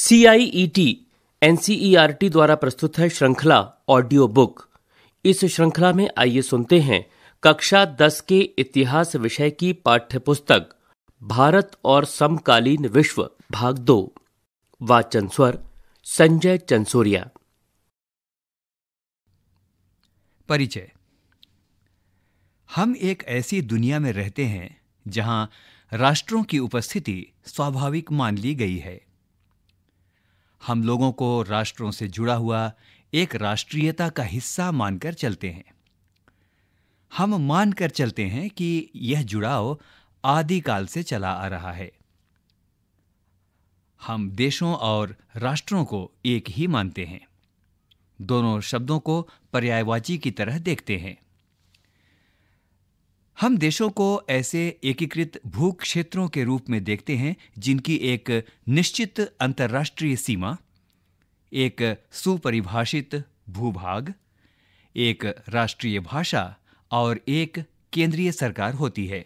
CIET NCERT e e द्वारा प्रस्तुत है श्रृंखला ऑडियो बुक इस श्रृंखला में आइए सुनते हैं कक्षा दस के इतिहास विषय की पाठ्य पुस्तक भारत और समकालीन विश्व भाग दो वाचन स्वर संजय चंसोरिया परिचय हम एक ऐसी दुनिया में रहते हैं जहां राष्ट्रों की उपस्थिति स्वाभाविक मान ली गई है हम लोगों को राष्ट्रों से जुड़ा हुआ एक राष्ट्रीयता का हिस्सा मानकर चलते हैं हम मानकर चलते हैं कि यह जुड़ाव आदिकाल से चला आ रहा है हम देशों और राष्ट्रों को एक ही मानते हैं दोनों शब्दों को पर्यायवाची की तरह देखते हैं हम देशों को ऐसे एकीकृत भू क्षेत्रों के रूप में देखते हैं जिनकी एक निश्चित अंतर्राष्ट्रीय सीमा एक सुपरिभाषित भूभाग एक राष्ट्रीय भाषा और एक केंद्रीय सरकार होती है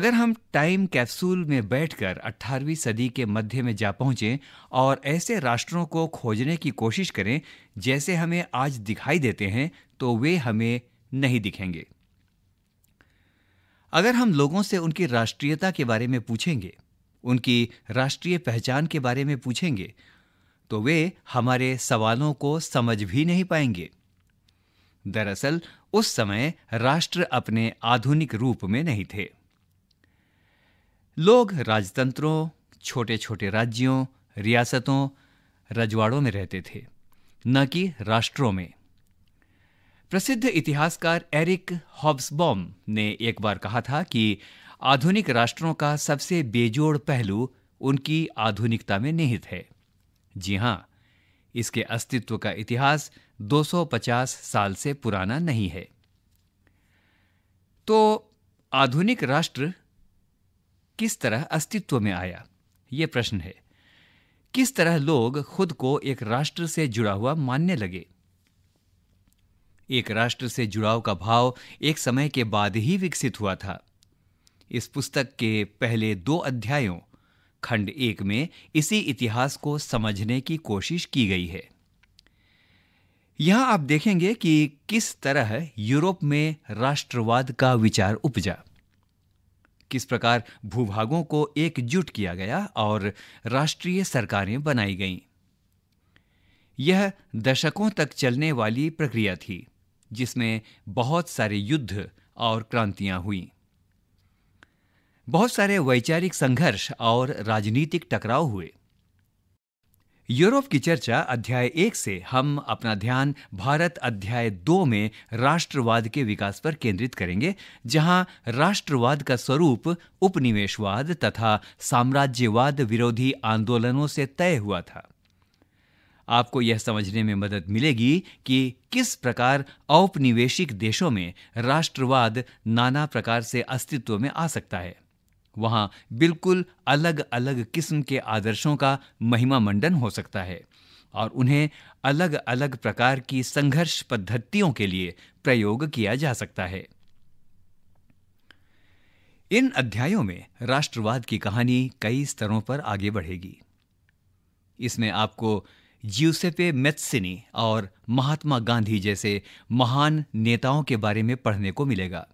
अगर हम टाइम कैप्सूल में बैठकर 18वीं सदी के मध्य में जा पहुंचे और ऐसे राष्ट्रों को खोजने की कोशिश करें जैसे हमें आज दिखाई देते हैं तो वे हमें नहीं दिखेंगे अगर हम लोगों से उनकी राष्ट्रीयता के बारे में पूछेंगे उनकी राष्ट्रीय पहचान के बारे में पूछेंगे तो वे हमारे सवालों को समझ भी नहीं पाएंगे दरअसल उस समय राष्ट्र अपने आधुनिक रूप में नहीं थे लोग राजतंत्रों छोटे छोटे राज्यों रियासतों रजवाड़ों में रहते थे न कि राष्ट्रों में प्रसिद्ध इतिहासकार एरिक हॉब्सबॉम ने एक बार कहा था कि आधुनिक राष्ट्रों का सबसे बेजोड़ पहलू उनकी आधुनिकता में निहित है जी हां इसके अस्तित्व का इतिहास 250 साल से पुराना नहीं है तो आधुनिक राष्ट्र किस तरह अस्तित्व में आया ये प्रश्न है किस तरह लोग खुद को एक राष्ट्र से जुड़ा हुआ मानने लगे एक राष्ट्र से जुड़ाव का भाव एक समय के बाद ही विकसित हुआ था इस पुस्तक के पहले दो अध्यायों खंड एक में इसी इतिहास को समझने की कोशिश की गई है यहां आप देखेंगे कि किस तरह यूरोप में राष्ट्रवाद का विचार उपजा किस प्रकार भूभागों को एकजुट किया गया और राष्ट्रीय सरकारें बनाई गईं यह दशकों तक चलने वाली प्रक्रिया थी जिसमें बहुत सारे युद्ध और क्रांतियां हुई बहुत सारे वैचारिक संघर्ष और राजनीतिक टकराव हुए यूरोप की चर्चा अध्याय एक से हम अपना ध्यान भारत अध्याय दो में राष्ट्रवाद के विकास पर केंद्रित करेंगे जहां राष्ट्रवाद का स्वरूप उपनिवेशवाद तथा साम्राज्यवाद विरोधी आंदोलनों से तय हुआ था आपको यह समझने में मदद मिलेगी कि किस प्रकार औपनिवेशिक देशों में राष्ट्रवाद नाना प्रकार से अस्तित्व में आ सकता है वहां बिल्कुल अलग अलग किस्म के आदर्शों का महिमा मंडन हो सकता है और उन्हें अलग अलग प्रकार की संघर्ष पद्धतियों के लिए प्रयोग किया जा सकता है इन अध्यायों में राष्ट्रवाद की कहानी कई स्तरों पर आगे बढ़ेगी इसमें आपको ज्यूसेपे मेत्सिनी और महात्मा गांधी जैसे महान नेताओं के बारे में पढ़ने को मिलेगा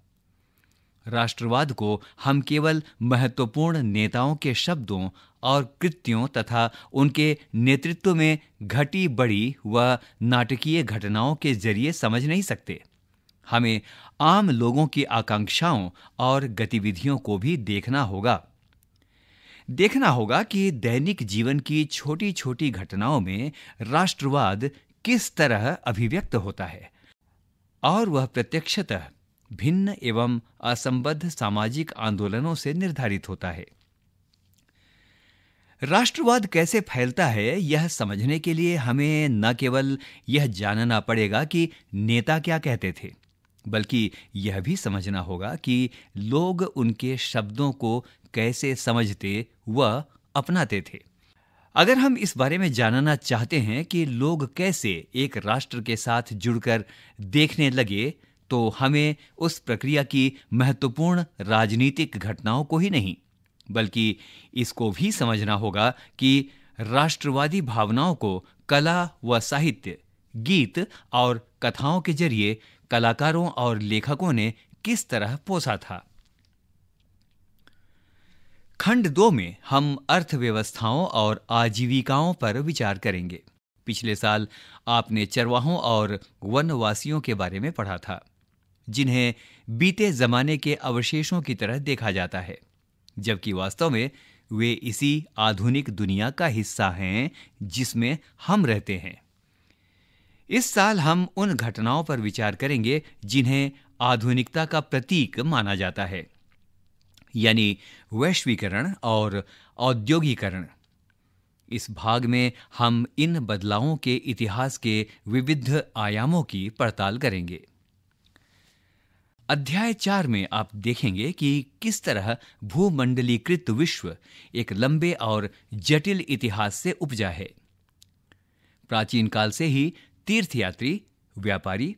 राष्ट्रवाद को हम केवल महत्वपूर्ण नेताओं के शब्दों और कृत्यों तथा उनके नेतृत्व में घटी बड़ी व नाटकीय घटनाओं के जरिए समझ नहीं सकते हमें आम लोगों की आकांक्षाओं और गतिविधियों को भी देखना होगा देखना होगा कि दैनिक जीवन की छोटी छोटी घटनाओं में राष्ट्रवाद किस तरह अभिव्यक्त होता है और वह प्रत्यक्षतः भिन्न एवं असंबद्ध सामाजिक आंदोलनों से निर्धारित होता है राष्ट्रवाद कैसे फैलता है यह समझने के लिए हमें न केवल यह जानना पड़ेगा कि नेता क्या कहते थे बल्कि यह भी समझना होगा कि लोग उनके शब्दों को कैसे समझते व अपनाते थे अगर हम इस बारे में जानना चाहते हैं कि लोग कैसे एक राष्ट्र के साथ जुड़कर देखने लगे तो हमें उस प्रक्रिया की महत्वपूर्ण राजनीतिक घटनाओं को ही नहीं बल्कि इसको भी समझना होगा कि राष्ट्रवादी भावनाओं को कला व साहित्य गीत और कथाओं के जरिए कलाकारों और लेखकों ने किस तरह पोसा था खंड दो में हम अर्थव्यवस्थाओं और आजीविकाओं पर विचार करेंगे पिछले साल आपने चरवाहों और वनवासियों के बारे में पढ़ा था जिन्हें बीते जमाने के अवशेषों की तरह देखा जाता है जबकि वास्तव में वे इसी आधुनिक दुनिया का हिस्सा हैं जिसमें हम रहते हैं इस साल हम उन घटनाओं पर विचार करेंगे जिन्हें आधुनिकता का प्रतीक माना जाता है यानी वैश्वीकरण और औद्योगिकरण इस भाग में हम इन बदलावों के इतिहास के विविध आयामों की पड़ताल करेंगे अध्याय चार में आप देखेंगे कि किस तरह भूमंडलीकृत विश्व एक लंबे और जटिल इतिहास से उपजा है प्राचीन काल से ही तीर्थयात्री व्यापारी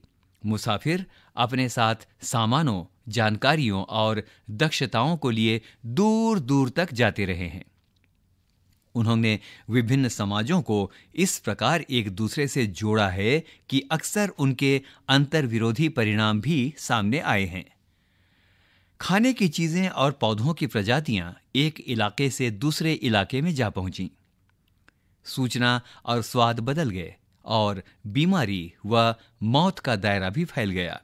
मुसाफिर अपने साथ सामानों जानकारियों और दक्षताओं को लिए दूर दूर तक जाते रहे हैं उन्होंने विभिन्न समाजों को इस प्रकार एक दूसरे से जोड़ा है कि अक्सर उनके विरोधी परिणाम भी सामने आए हैं खाने की चीज़ें और पौधों की प्रजातियां एक इलाके से दूसरे इलाके में जा पहुंची सूचना और स्वाद बदल गए और बीमारी व मौत का दायरा भी फैल गया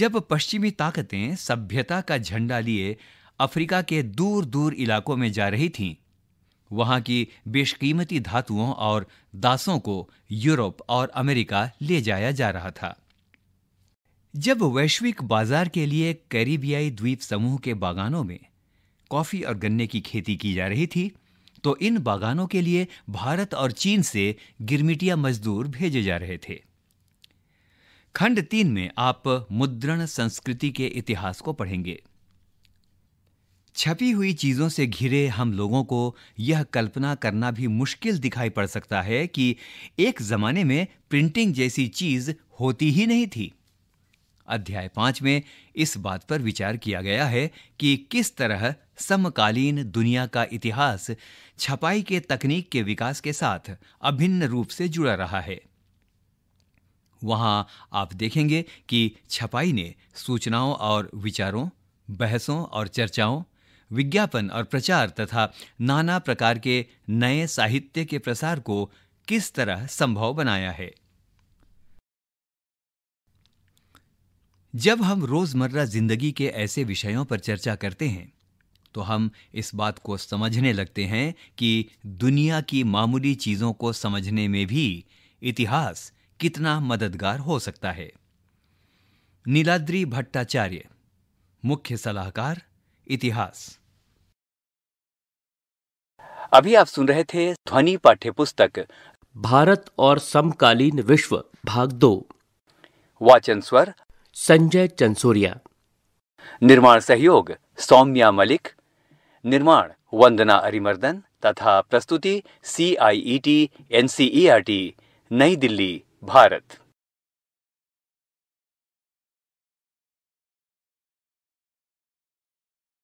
जब पश्चिमी ताकतें सभ्यता का झंडा लिए अफ्रीका के दूर दूर इलाकों में जा रही थीं वहां की बेशकीमती धातुओं और दासों को यूरोप और अमेरिका ले जाया जा रहा था जब वैश्विक बाजार के लिए कैरिबियाई द्वीप समूह के बागानों में कॉफी और गन्ने की खेती की जा रही थी तो इन बागानों के लिए भारत और चीन से गिरमिटिया मजदूर भेजे जा रहे थे खंड तीन में आप मुद्रण संस्कृति के इतिहास को पढ़ेंगे छपी हुई चीजों से घिरे हम लोगों को यह कल्पना करना भी मुश्किल दिखाई पड़ सकता है कि एक जमाने में प्रिंटिंग जैसी चीज होती ही नहीं थी अध्याय पांच में इस बात पर विचार किया गया है कि किस तरह समकालीन दुनिया का इतिहास छपाई के तकनीक के विकास के साथ अभिन्न रूप से जुड़ा रहा है वहां आप देखेंगे कि छपाई ने सूचनाओं और विचारों बहसों और चर्चाओं विज्ञापन और प्रचार तथा नाना प्रकार के नए साहित्य के प्रसार को किस तरह संभव बनाया है जब हम रोजमर्रा जिंदगी के ऐसे विषयों पर चर्चा करते हैं तो हम इस बात को समझने लगते हैं कि दुनिया की मामूली चीज़ों को समझने में भी इतिहास कितना मददगार हो सकता है नीलाद्री भट्टाचार्य मुख्य सलाहकार इतिहास अभी आप सुन रहे थे ध्वनि पाठ्य पुस्तक भारत और समकालीन विश्व भाग दो वाचन स्वर संजय चंसूरिया निर्माण सहयोग सौम्या मलिक निर्माण वंदना अरिमर्दन तथा प्रस्तुति C I E T N C E R T नई दिल्ली भारत